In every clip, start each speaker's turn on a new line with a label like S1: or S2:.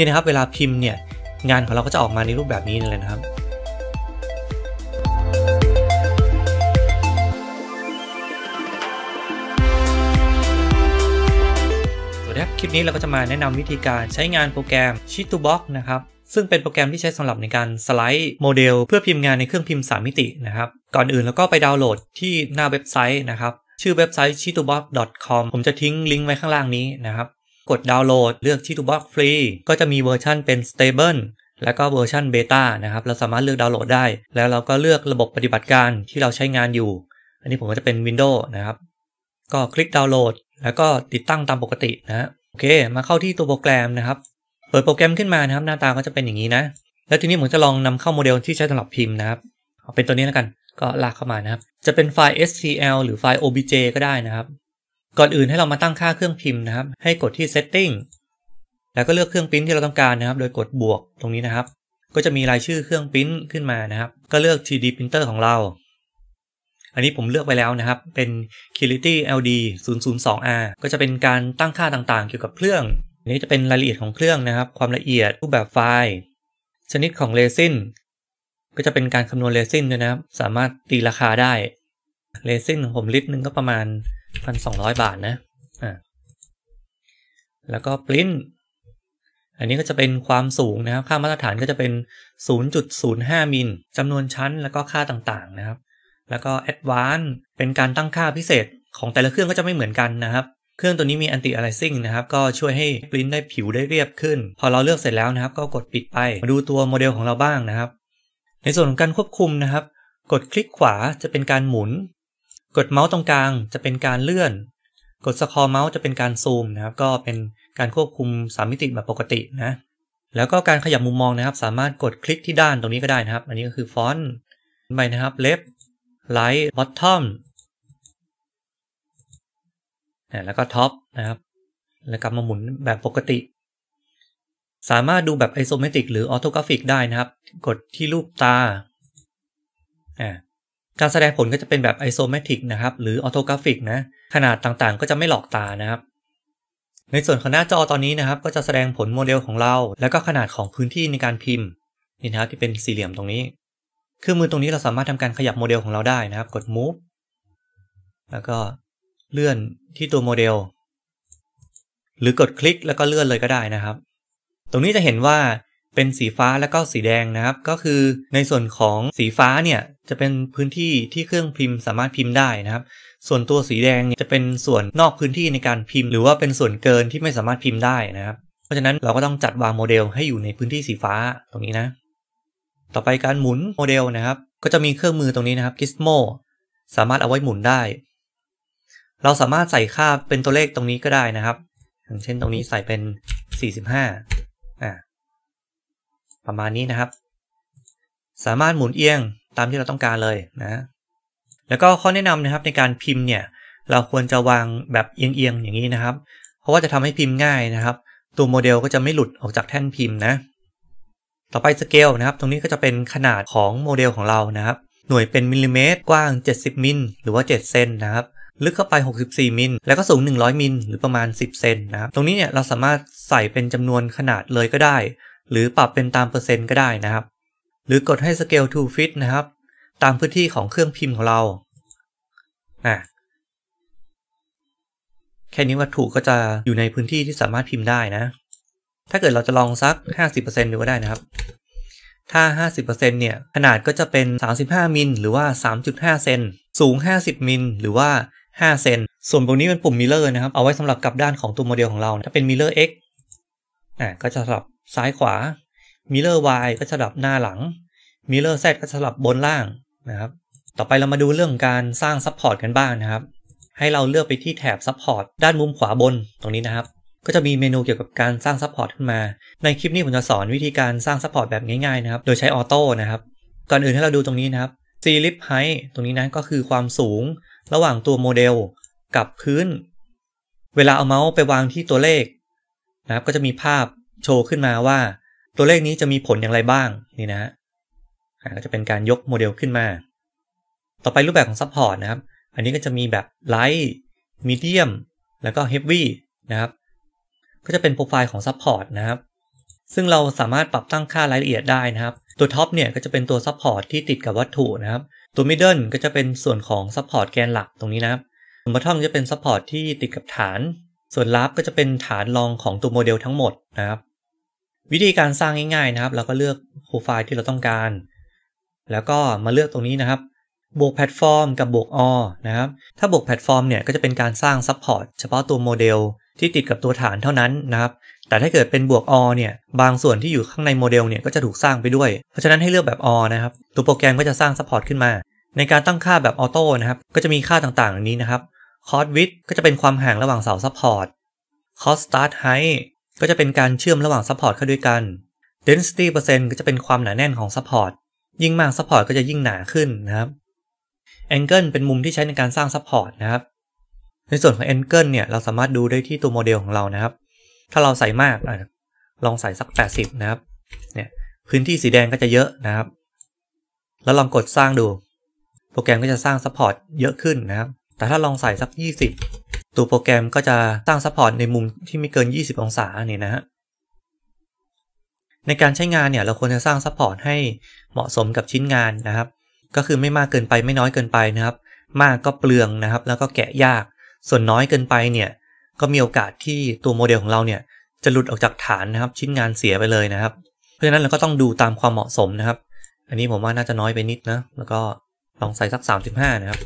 S1: นี่นะครับเวลาพิมพ์เนี่ย งานของเราก็จะออกมาในรูปแบบนี้เลยนะครับสครับคลิปนี้เราก็จะมาแนะนำวิธีการใช้งานโปรแกรม s h e t o b o x นะครับ ซึ่งเป็นโปรแกรมที่ใช้สำหรับในการสไลด์โมเดลเพื่อพิมพ์งานในเครื่องพิมพ์3มิตินะครับ ก่อนอื่นแล้วก็ไปดาวน์โหลดที่หน้าเว็บไซต์นะครับ ชื่อเว็บไซต์ s h i t o b o x c o m ผมจะทิ้งลิงก์ไว้ข้างล่างนี้นะครับกดดาวน์โหลดเลือกที่ t o b o x ฟรีก็จะมีเวอร์ชันเป็น Stable แล้วก็เวอร์ชันเบต้านะครับเราสามารถเลือกดาวน์โหลดได้ แล้วเราก็เลือกระบบปฏิบัติการที่เราใช้งานอยู่ อันนี้ผมก็จะเป็น Windows นะครับ ก็คลิกดาวน์โหลดแล้วก็ติดตั้งตามปกตินะโอเคมาเข้าที่ตัวโปรแกรมนะครับ เปิดโปรแกรมขึ้นมานะครับหน้าตาก็จะเป็นอย่างนี้นะ แล้วทีนี้ผมจะลองนำเข้าโมเดลที่ใช้สำหรับพิมพ์นะครับเอาเป็นตัวนี้แล้วกันก็ลากเข้ามานะครับ จะเป็นไฟล์ STL หรือไฟล์ OBJ ก็ได้นะครับก่อนอื่นให้เรามาตั้งค่าเครื่องพิมพ์นะครับ ให้กดที่ setting แล้วก็เลือกเครื่องพิมพ์ที่เราต้องการนะครับ โดยกดบวกตรงนี้นะครับ ก็จะมีรายชื่อเครื่องพิมพ์ขึ้นมานะครับ ก็เลือก 3D printer ของเรา อันนี้ผมเลือกไปแล้วนะครับ เป็น k i a l i t y LD 002R ก็จะเป็นการตั้งค่าต่างๆ เกี่ยวกับเครื่องอันนี้จะเป็นรายละเอียดของเครื่องนะครับ ความละเอียด รูปแบบไฟล์ ชนิดของเรซินก็จะเป็นการคำนวณเรซินด้วยนะครับ สามารถตีราคาได้ เรซินของผมลิตรหนึ่งก็ประมาณพันสองร้อยบาทนะ อ่า แล้วก็ปริ้นอันนี้ก็จะเป็นความสูงนะครับ ค่ามาตรฐานก็จะเป็น 0.05 มิล จำนวนชั้นแล้วก็ค่าต่าง ๆ นะครับ แล้วก็แอดวานเป็นการตั้งค่าพิเศษ ของแต่ละเครื่องก็จะไม่เหมือนกันนะครับ เครื่องตัวนี้มีแอนติอะไลซิ่งนะครับ ก็ช่วยให้ปริ้นได้ผิวได้เรียบขึ้น พอเราเลือกเสร็จแล้วนะครับ ก็กดปิดไป มาดูตัวโมเดลของเราบ้างนะครับ ในส่วนของการควบคุมนะครับ กดคลิกขวาจะเป็นการหมุนกดเมาส์ตรงกลางจะเป็นการเลื่อน กดสคอร์เมาส์จะเป็นการซูมนะครับ ก็เป็นการควบคุม3มิติแบบปกตินะ แล้วก็การขยับมุมมองนะครับ สามารถกดคลิกที่ด้านตรงนี้ก็ได้นะครับ อันนี้ก็คือฟอนต์ไปนะครับ เล็บไลท์บอททอมแล้วก็ท็อปนะครับ แล้วกลับมาหมุนแบบปกติ สามารถดูแบบไอโซเมตริกหรือออโตกราฟิกได้นะครับ กดที่รูปตาอ่าการแสดงผลก็จะเป็นแบบไอโซเมตริกนะครับ หรือออโ g กราฟิกนะ ขนาดต่างๆ ก็จะไม่หลอกตานะครับ ในส่วนของหน้าจอตอนนี้นะครับ ก็จะแสดงผลโมเดลของเรา แล้วก็ขนาดของพื้นที่ในการพิมพ์ นี่นะครับที่เป็นสี่เหลี่ยมตรงนี้ เครื่องมือตรงนี้เราสามารถทำการขยับโมเดลของเราได้นะครับ กด move แล้วก็เลื่อนที่ตัวโมเดล หรือกดคลิกแล้วก็เลื่อนเลยก็ได้นะครับ ตรงนี้จะเห็นว่าเป็นสีฟ้าและก็สีแดงนะครับ ก็คือในส่วนของสีฟ้าเนี่ยจะเป็นพื้นที่ที่เครื่องพิมพ์สามารถพิมพ์ได้นะครับ ส่วนตัวสีแดงจะเป็นส่วนนอกพื้นที่ในการพิมพ์ หรือว่าเป็นส่วนเกินที่ไม่สามารถพิมพ์ได้นะครับ เพราะฉะนั้นเราก็ต้องจัดวางโมเดล ให้อยู่ในพื้นที่สีฟ้าตรงนี้นะ ต่อไปการหมุนโมเดลนะครับ ก็จะมีเครื่องมือตรงนี้นะครับ Gizmo สามารถเอาไว้หมุนได้ เราสามารถใส่ค่าเป็นตัวเลขตรงนี้ก็ได้นะครับ อย่างเช่นตรงนี้ใส่เป็น45อ่าประมาณนี้นะครับ สามารถหมุนเอียงตามที่เราต้องการเลยนะแล้วก็ข้อแนะนำนะครับในการพิมพ์เนี่ยเราควรจะวางแบบเอียงๆอย่างนี้นะครับ เพราะว่าจะทำให้พิมพ์ง่ายนะครับ ตัวโมเดลก็จะไม่หลุดออกจากแท่นพิมพ์นะ ต่อไปสเกลนะครับ ตรงนี้ก็จะเป็นขนาดของโมเดลของเรานะครับ หน่วยเป็นมิลลิเมตร กว้าง 70มิลหรือว่า7เซนนะครับลึกเข้าไป64มิลแล้วก็สูง 100มิลหรือประมาณ 10เซนนะครับตรงนี้เนี่ยเราสามารถใส่เป็นจำนวนขนาดเลยก็ได้หรือปรับเป็นตามเปอร์เซ็นต์ก็ได้นะครับ หรือกดให้ scale to fit นะครับ ตามพื้นที่ของเครื่องพิมพ์ของเราอ่ะแค่นี้วัตถุก็จะอยู่ในพื้นที่ที่สามารถพิมพ์ได้นะ ถ้าเกิดเราจะลองสัก 50%ดูก็ได้นะครับ ถ้า 50%เนี่ย ขนาดก็จะเป็น 35มิลหรือว่า 3.5เซนสูง 50มิลหรือว่า5เซนส่วนตรงนี้เป็นปุ่มมิเลอร์นะครับ เอาไว้สำหรับกลับด้านของตัวโมเดลของเราถ้าเป็นมิเลอร์ X อ่าก็จะสลับซ้ายขวา Mirror Y ก็สลับหน้าหลัง Mirror Z ก็สลับบนล่างนะครับ ต่อไปเรามาดูเรื่องการสร้างซัพพอร์ตกันบ้างนะครับ ให้เราเลือกไปที่แถบซัพพอร์ตด้านมุมขวาบนตรงนี้นะครับ ก็จะมีเมนูเกี่ยวกับการสร้างซัพพอร์ตขึ้นมา ในคลิปนี้ผมจะสอนวิธีการสร้างซัพพอร์ตแบบง่ายๆนะครับ โดยใช้ออโต้นะครับ ก่อนอื่นให้เราดูตรงนี้นะครับ C lip height ตรงนี้นะก็คือความสูงระหว่างตัวโมเดลกับพื้น เวลาเอาเมาส์ไปวางที่ตัวเลขนะครับก็จะมีภาพโชว์ขึ้นมาว่าตัวเลขนี้จะมีผลอย่างไรบ้าง นี่นะฮะก็จะเป็นการยกโมเดลขึ้นมา ต่อไปรูปแบบของซัพพอร์ตนะครับ อันนี้ก็จะมีแบบไลท์มีเดียมแล้วก็เฮฟวี่นะครับก็จะเป็นโปรไฟล์ของซัพพอร์ตนะครับ ซึ่งเราสามารถปรับตั้งค่ารายละเอียดได้นะครับ ตัวท็อปเนี่ยก็จะเป็นตัวซัพพอร์ตที่ติดกับวัตถุนะครับ ตัวมิดเดิลก็จะเป็นส่วนของซัพพอร์ตแกนหลักตรงนี้นะครับส่วนบอททอมจะเป็นซัพพอร์ตที่ติดกับฐาน ส่วนลับก็จะเป็นฐานรองของตัวโมเดลทั้งหมดนะครับวิธีการสร้างง่ายๆนะครับเราก็เลือกโปรไฟล์ที่เราต้องการ แล้วก็มาเลือกตรงนี้นะครับ บวกแพลตฟอร์มกับบวกอนะครับถ้าบวกแพลตฟอร์มเนี่ยก็จะเป็นการสร้างซัพพอร์ตเฉพาะตัวโมเดลที่ติดกับตัวฐานเท่านั้นนะครับ แต่ถ้าเกิดเป็นบวกอเนี่ยบางส่วนที่อยู่ข้างในโมเดลเนี่ยก็จะถูกสร้างไปด้วยเพราะฉะนั้นให้เลือกแบบอนะครับตัวโปรแกรมก็จะสร้างซัพพอร์ตขึ้นมา ในการตั้งค่าแบบออโต้นะครับก็จะมีค่าต่างๆอย่างนี้นะครับคอร์สวิดก็จะเป็นความห่างระหว่างเสาซัพพอร์ตคอสสตาร์ทไฮก็จะเป็นการเชื่อมระหว่างซัพพอร์ตเข้าด้วยกัน density เปอร์เซ็นต์ก็จะเป็นความหนาแน่นของซัพพอร์ต ยิ่งมากซัพพอร์ตก็จะยิ่งหนาขึ้นนะครับ angle เป็นมุมที่ใช้ในการสร้างซัพพอร์ตนะครับ ในส่วนของ angle เนี่ย เราสามารถดูได้ที่ตัวโมเดลของเรานะครับ ถ้าเราใส่มากอลองใส่สัก 80 นะครับเนี่ยพื้นที่สีแดงก็จะเยอะนะครับ แล้วลองกดสร้างดู โปรแกรมก็จะสร้างซัพพอร์ตเยอะขึ้นนะครับ แต่ถ้าลองใส่สัก20ตัวโปรแกรมก็จะตั้งซัพพอร์ต ในมุมที่ไม่เกิน 20 องศาเนี่ยนะฮะในการใช้งาน เนี่ยเราควรจะสร้างซัพพอร์ต ให้เหมาะสมกับชิ้นงานนะครับ ก็คือไม่มากเกินไปไม่น้อยเกินไปนะครับ มากก็เปลืองนะครับ แล้วก็แกะยากส่วนน้อยเกินไปเนี่ยก็มีโอกาสที่ตัวโมเดลของเราเนี่ยจะหลุดออกจากฐาน นะครับชิ้นงานเสียไปเลยนะครับ เพราะฉะนั้นเราก็ต้องดูตามความเหมาะสมนะครับ อันนี้ผมว่าน่าจะน้อยไปนิดนะแล้วก็ลองใส่สัก35นะครับ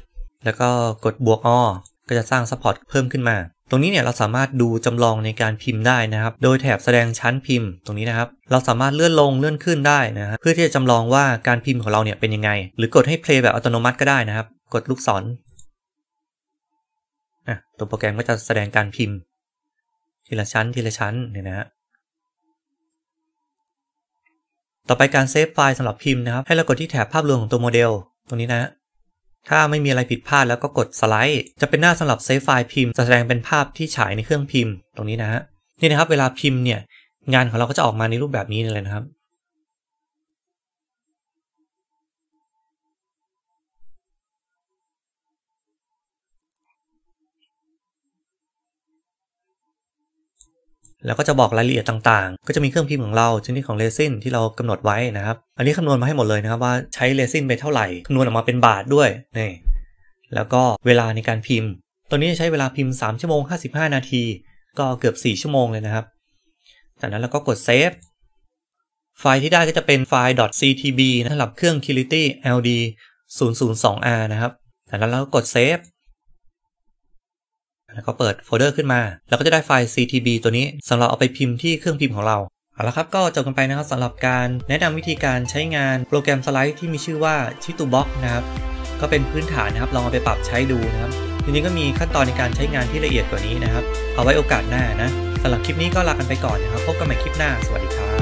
S1: แล้วก็กดบวกอ้อก็จะสร้างซัพพอร์ตเพิ่มขึ้นมา ตรงนี้เนี่ยเราสามารถดูจำลองในการพิมพ์ได้นะครับ โดยแถบแสดงชั้นพิมพ์ตรงนี้นะครับ เราสามารถเลื่อนลงเลื่อนขึ้นได้นะฮะ เพื่อที่จะจำลองว่าการพิมพ์ของเราเนี่ยเป็นยังไง หรือกดให้เพลย์แบบอัตโนมัติก็ได้นะครับ กดลูกศรอ่ะตัวโปรแกรมก็จะแสดงการพิมพ์ ทีละชั้นทีละชั้นเนี่ยนะฮะ ต่อไปการเซฟไฟล์สำหรับพิมพ์นะครับ ให้เรากดที่แถบภาพรวมของตัวโมเดล ตรงนี้นะฮะถ้าไม่มีอะไรผิดพลาดแล้วก็กดสไลด์จะเป็นหน้าสำหรับเซฟไฟล์พิมพ์ แสดงเป็นภาพที่ฉายในเครื่องพิมพ์ ตรงนี้นะฮะนี่นะครับเวลาพิมพ์เนี่ย งานของเราก็จะออกมาในรูปแบบนี้เลยนะครับ
S2: แล้วก็จะบอกรายละเอียดต่างๆ ก็จะมีเคร
S1: ื่องพิมพ์ของเรา ชนิดของเรซินที่เรากำหนดไว้นะครับ อันนี้คำนวณมาให้หมดเลยนะครับว่าใช้เรซินไปเท่าไหร่ คำนวณออกมาเป็นบาทด้วย นี่ แล้วก็เวลาในการพิมพ์ ตัวนี้ใช้เวลาพิมพ์ 3 ชั่วโมง 55 นาที ก็เกือบ 4 ชั่วโมงเลยนะครับ จากนั้นเราก็กดเซฟ ไฟล์ที่ได้ก็จะเป็นไฟล์ .ctb นะสำหรับเครื่อง c l i t y LD 002R นะครับจากนั้นเราก็กดเซฟก็เปิดโฟลเดอร์ขึ้นมา แล้วก็จะได้ไฟล์ CTB ตัวนี้สำหรับเอาไปพิมพ์ที่เครื่องพิมพ์ของเราเอาละครับ ก็จบกันไปนะครับสำหรับการแนะนำวิธีการใช้งานโปรแกรมสไลด์ที่มีชื่อว่าชิตูบ็อกนะครับ ก็เป็นพื้นฐานนะครับ ลองเอาไปปรับใช้ดูนะครับทีนี้ก็มีขั้นตอนในการใช้งานที่ละเอียดกว่านี้นะครับ เอาไว้โอกาสหน้านะสำหรับคลิปนี้ก็ลากันไปก่อนนะครับพบกันใหม่คลิปหน้าสวัสดีครับ